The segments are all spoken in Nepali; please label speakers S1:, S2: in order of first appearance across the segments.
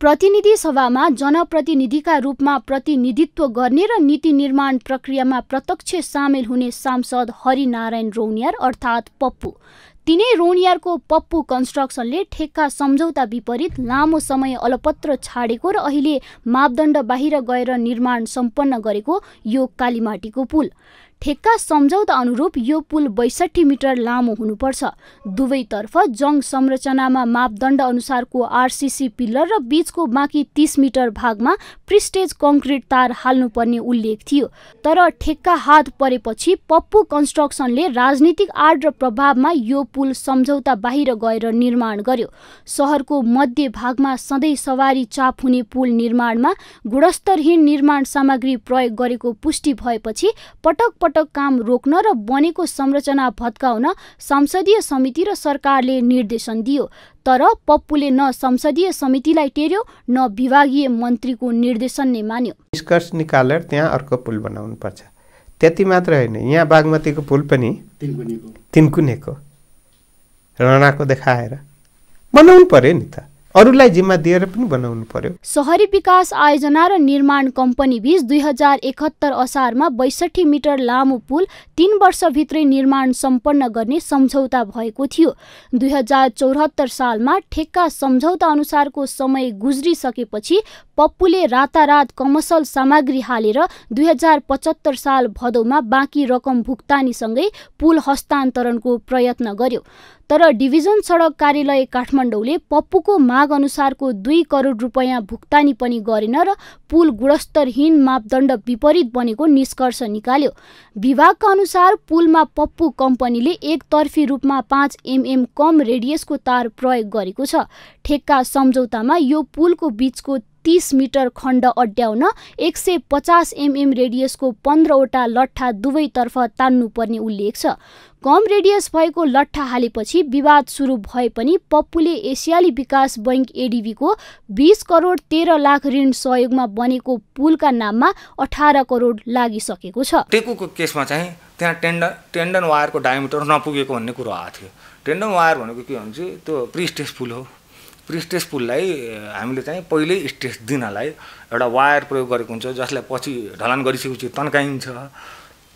S1: प्रतिनिधि सभामा जनप्रतिनिधिका रूपमा प्रतिनिधित्व गर्ने र नीति निर्माण प्रक्रियामा प्रत्यक्ष सामेल हुने सांसद हरिनारायण रौनियार अर्थात् पप्पु तिनै रोनियारको पप्पु कन्स्ट्रक्सनले ठेक्का सम्झौता विपरीत लामो समय अलपत्र छाडेको र अहिले मापदण्ड बाहिर गएर निर्माण सम्पन्न गरेको यो कालीमाटीको पुल ठेक्का सम्झौता अनुरूप यो पुल बैसठी मिटर लामो हुनुपर्छ दुवैतर्फ जङ्ग संरचनामा मापदण्ड अनुसारको आरसिसी पिल्लर र बीचको बाँकी तीस मिटर भागमा प्रिस्टेज कङ्क्रिट तार हाल्नुपर्ने उल्लेख थियो तर ठेक्का हात परेपछि पप्पु कन्स्ट्रक्सनले राजनीतिक आड र प्रभावमा यो पुल सम्झौता बाहिर गएर निर्माण गर्यो सहरको मध्य भागमा सधैँ सवारी चाप हुने पुल निर्माणमा गुणस्तरहीन निर्माण सामग्री प्रयोग गरेको पुष्टि भएपछि पटक पटक पटक काम रोक्न र बनेको संरचना भत्काउन संसदीय समिति र सरकारले निर्देशन दियो तर पप्पूले न संसदीय समितिलाई टेर्यो न विभागीय मन्त्रीको निर्देशन नै मान्यो
S2: निष्कर्ष निकालेर त्यहाँ अर्को पुल बनाउनु पर्छ त्यति मात्र होइन यहाँ बागमतीको पुल पनि तिनकुनेको तिनकुनेको रणाको देखाएर बनाउनु पर्यो नि त अरूलाई जिम्मा दिएर पनि बनाउनु पर्यो
S1: सहरी विकास आयोजना र निर्माण कम्पनी बीच दुई हजार एकहत्तर असारमा बैसठी मिटर लामो पुल तीन वर्षभित्रै निर्माण सम्पन्न गर्ने सम्झौता भएको थियो दुई हजार चौहत्तर सालमा ठेक्का सम्झौता अनुसारको समय गुज्रिसकेपछि पप्पुले रातारात कमसल सामग्री हालेर दुई हजार पचहत्तर साल भदौमा बाँकी रकम भुक्तानीसँगै पुल हस्तान्तरणको प्रयत्न गर्यो तर डिभिजन सडक कार्यालय काठमाडौँले पप्पूको माग अनुसारको दुई करोड रुपियाँ भुक्तानी पनि गरेन र पुल गुणस्तरहीन मापदण्ड विपरीत बनेको निष्कर्ष निकाल्यो विभागका अनुसार पुलमा पप्पू कम्पनीले एकतर्फी रूपमा पाँच एमएम कम रेडियसको तार प्रयोग गरेको छ ठेक्का सम्झौतामा यो पुलको बीचको तीस मिटर खण्ड अड्याउन एक सय पचास एमएम रेडियसको पन्ध्रवटा लट्ठा दुवैतर्फ तान्नुपर्ने उल्लेख छ कम रेडियस भएको लट्ठा हालेपछि विवाद सुरु भए पनि पप्पुले एसियाली विकास बैङ्क एडिबीको बिस करोड तेह्र लाख ऋण सहयोगमा बनेको पुलका नाममा अठार करोड लागिसकेको छ
S2: टेकुको केसमा चाहिँ त्यहाँ टेन्डन टेन्डन वायरको डायमिटर नपुगेको भन्ने कुरो आएको थियो टेन्डन वायर भनेको के भन्छ त्यो प्रिस्टेस पुल हो प्रिस्टेज पुललाई हामीले चाहिँ पहिल्यै स्टेज दिनलाई एउटा वायर प्रयोग गरेको हुन्छ जसलाई पछि ढलान गरिसकेपछि तन्काइन्छ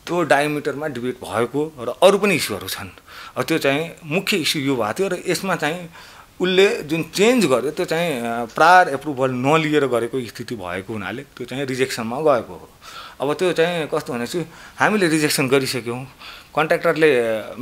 S2: त्यो डायमिटरमा डिबेट भएको र अरू पनि इस्युहरू छन् त्यो चाहिँ मुख्य इस्यु यो भएको थियो र यसमा चाहिँ उसले जुन चेन्ज गर्यो त्यो चाहिँ प्रायर एप्रुभल नलिएर गरेको स्थिति भएको हुनाले त्यो चाहिँ रिजेक्सनमा गएको हो अब त्यो चाहिँ कस्तो भनेपछि हामीले रिजेक्सन गरिसक्यौँ कन्ट्र्याक्टरले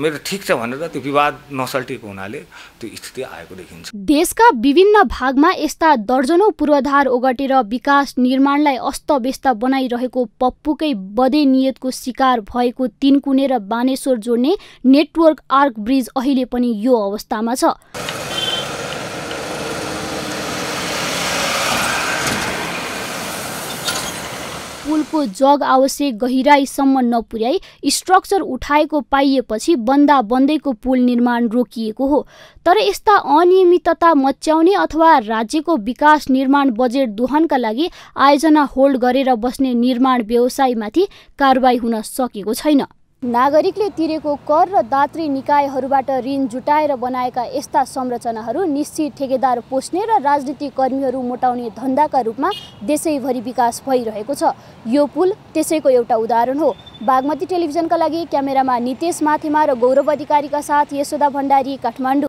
S2: मेरो ठिक छ भनेर त्यो विवाद नसल्टिएको हुनाले त्यो स्थिति आएको देखिन्छ
S1: देशका विभिन्न भागमा यस्ता दर्जनौ पूर्वाधार ओगटेर विकास निर्माणलाई अस्तव्यस्त बनाइरहेको पप्पुकै बदे नियतको शिकार भएको तिनकुने र बानेश्वर जोड्ने नेटवर्क आर्क ब्रिज अहिले पनि यो अवस्थामा छ पुलको जग आवश्यक गहिराईसम्म नपुर्याई स्ट्रक्चर उठाएको पाइएपछि बन्दा बन्दैको पुल निर्माण रोकिएको हो तर यस्ता अनियमितता मच्याउने अथवा राज्यको विकास निर्माण बजेट दोहनका लागि आयोजना होल्ड गरेर बस्ने निर्माण व्यवसायमाथि कारवाही हुन सकेको छैन नागरिकले तिरेको कर र दात्री निकायहरूबाट ऋण जुटाएर बनाएका यस्ता संरचनाहरू निश्चित ठेकेदार पोस्ने र राजनीतिक कर्मीहरू मोटाउने धन्दाका रूपमा देशैभरि विकास भइरहेको छ यो पुल त्यसैको एउटा उदाहरण हो बागमती टेलिभिजनका लागि क्यामेरामा नितेश माथेमा र गौरव अधिकारीका साथ यशोदा भण्डारी काठमाडौँ